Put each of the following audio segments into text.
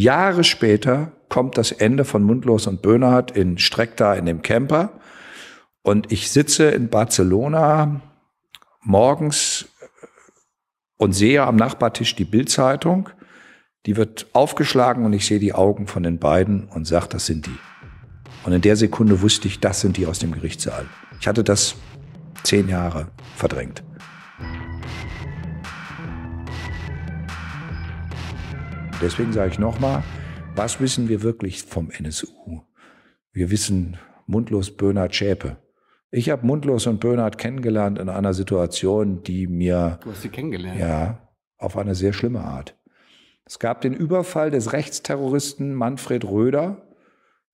Jahre später kommt das Ende von Mundlos und Böhnhardt in Streck da in dem Camper. Und ich sitze in Barcelona morgens äh, und sehe am Nachbartisch die Bildzeitung. Die wird aufgeschlagen und ich sehe die Augen von den beiden und sage, das sind die. Und in der Sekunde wusste ich, das sind die aus dem Gerichtssaal. Ich hatte das zehn Jahre verdrängt. Deswegen sage ich nochmal, was wissen wir wirklich vom NSU? Wir wissen mundlos Bernhard Schäpe. Ich habe Mundlos und Bernhard kennengelernt in einer Situation, die mir. Du hast sie kennengelernt? Ja, auf eine sehr schlimme Art. Es gab den Überfall des Rechtsterroristen Manfred Röder.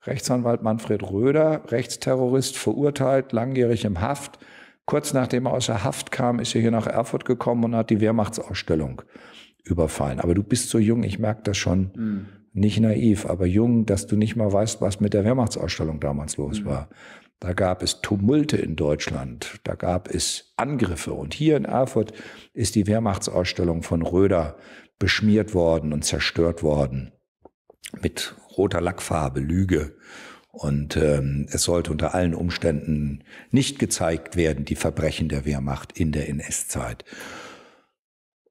Rechtsanwalt Manfred Röder, Rechtsterrorist, verurteilt, langjährig im Haft. Kurz nachdem er aus der Haft kam, ist er hier nach Erfurt gekommen und hat die Wehrmachtsausstellung überfallen. Aber du bist so jung, ich merke das schon. Mhm. Nicht naiv, aber jung, dass du nicht mal weißt, was mit der Wehrmachtsausstellung damals los mhm. war. Da gab es Tumulte in Deutschland, da gab es Angriffe. Und hier in Erfurt ist die Wehrmachtsausstellung von Röder beschmiert worden und zerstört worden mit roter Lackfarbe, Lüge. Und ähm, es sollte unter allen Umständen nicht gezeigt werden, die Verbrechen der Wehrmacht in der NS-Zeit.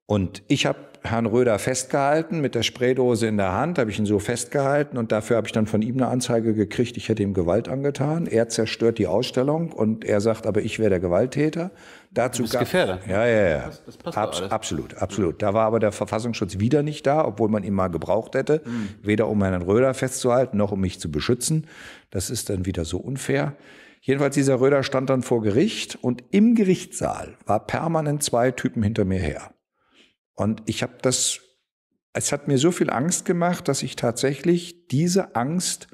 Und ich habe Herrn Röder festgehalten mit der Spraydose in der Hand, habe ich ihn so festgehalten und dafür habe ich dann von ihm eine Anzeige gekriegt, ich hätte ihm Gewalt angetan. Er zerstört die Ausstellung und er sagt, aber ich wäre der Gewalttäter. Dazu du bist Gefährder. Ja, ja, ja. Das, das passt Abs alles. Absolut, absolut. Da war aber der Verfassungsschutz wieder nicht da, obwohl man ihn mal gebraucht hätte, mhm. weder um Herrn Röder festzuhalten noch um mich zu beschützen. Das ist dann wieder so unfair. Jedenfalls dieser Röder stand dann vor Gericht und im Gerichtssaal war permanent zwei Typen hinter mir her. Und ich habe das, es hat mir so viel Angst gemacht, dass ich tatsächlich diese Angst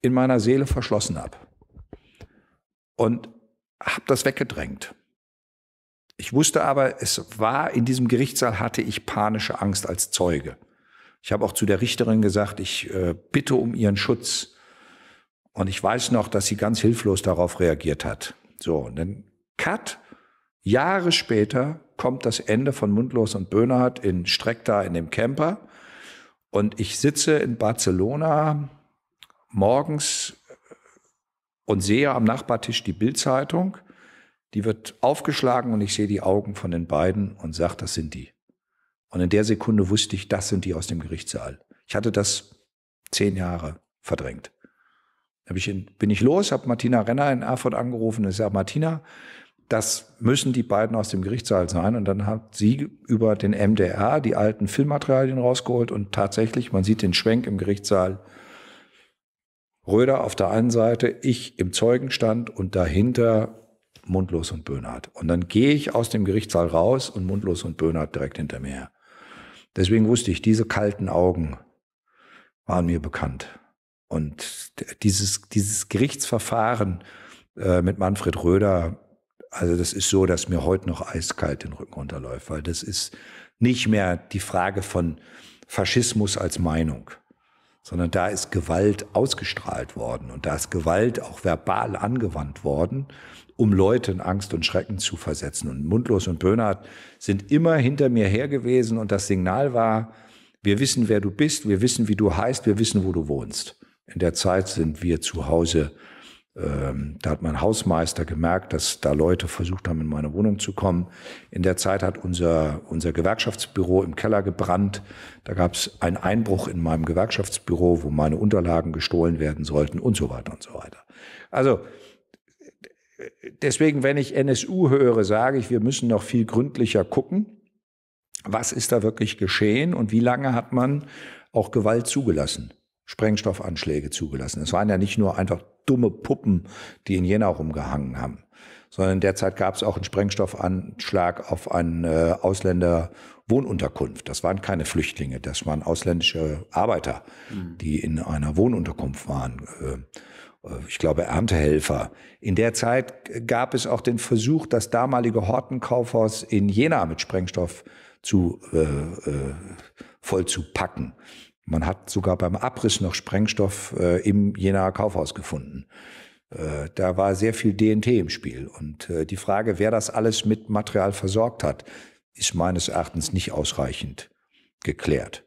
in meiner Seele verschlossen habe. Und habe das weggedrängt. Ich wusste aber, es war in diesem Gerichtssaal hatte ich panische Angst als Zeuge. Ich habe auch zu der Richterin gesagt, ich äh, bitte um ihren Schutz. Und ich weiß noch, dass sie ganz hilflos darauf reagiert hat. So, und dann Cut. Jahre später kommt das Ende von Mundlos und Böhnhardt in Streck da in dem Camper. Und ich sitze in Barcelona morgens äh, und sehe am Nachbartisch die Bildzeitung. Die wird aufgeschlagen und ich sehe die Augen von den beiden und sage, das sind die. Und in der Sekunde wusste ich, das sind die aus dem Gerichtssaal. Ich hatte das zehn Jahre verdrängt. Da bin ich los, habe Martina Renner in Erfurt angerufen und sage, Martina, das müssen die beiden aus dem Gerichtssaal sein. Und dann hat sie über den MDR die alten Filmmaterialien rausgeholt und tatsächlich, man sieht den Schwenk im Gerichtssaal. Röder auf der einen Seite, ich im Zeugenstand und dahinter Mundlos und Böhnhardt. Und dann gehe ich aus dem Gerichtssaal raus und Mundlos und Böhnhardt direkt hinter mir her. Deswegen wusste ich, diese kalten Augen waren mir bekannt. Und dieses, dieses Gerichtsverfahren äh, mit Manfred Röder also das ist so, dass mir heute noch eiskalt den Rücken runterläuft, weil das ist nicht mehr die Frage von Faschismus als Meinung, sondern da ist Gewalt ausgestrahlt worden und da ist Gewalt auch verbal angewandt worden, um Leute in Angst und Schrecken zu versetzen. Und Mundlos und Böhnhardt sind immer hinter mir her gewesen und das Signal war, wir wissen, wer du bist, wir wissen, wie du heißt, wir wissen, wo du wohnst. In der Zeit sind wir zu Hause ähm, da hat mein Hausmeister gemerkt, dass da Leute versucht haben, in meine Wohnung zu kommen. In der Zeit hat unser, unser Gewerkschaftsbüro im Keller gebrannt. Da gab es einen Einbruch in meinem Gewerkschaftsbüro, wo meine Unterlagen gestohlen werden sollten und so weiter und so weiter. Also deswegen, wenn ich NSU höre, sage ich, wir müssen noch viel gründlicher gucken, was ist da wirklich geschehen und wie lange hat man auch Gewalt zugelassen, Sprengstoffanschläge zugelassen. Es waren ja nicht nur einfach dumme Puppen, die in Jena rumgehangen haben. Sondern derzeit gab es auch einen Sprengstoffanschlag auf einen äh, Ausländer Wohnunterkunft. Das waren keine Flüchtlinge, das waren ausländische Arbeiter, mhm. die in einer Wohnunterkunft waren äh, äh, ich glaube, Erntehelfer. In der Zeit gab es auch den Versuch, das damalige Hortenkaufhaus in Jena mit Sprengstoff zu, äh, äh, voll man hat sogar beim Abriss noch Sprengstoff äh, im Jenaer Kaufhaus gefunden. Äh, da war sehr viel DNT im Spiel. Und äh, die Frage, wer das alles mit Material versorgt hat, ist meines Erachtens nicht ausreichend geklärt.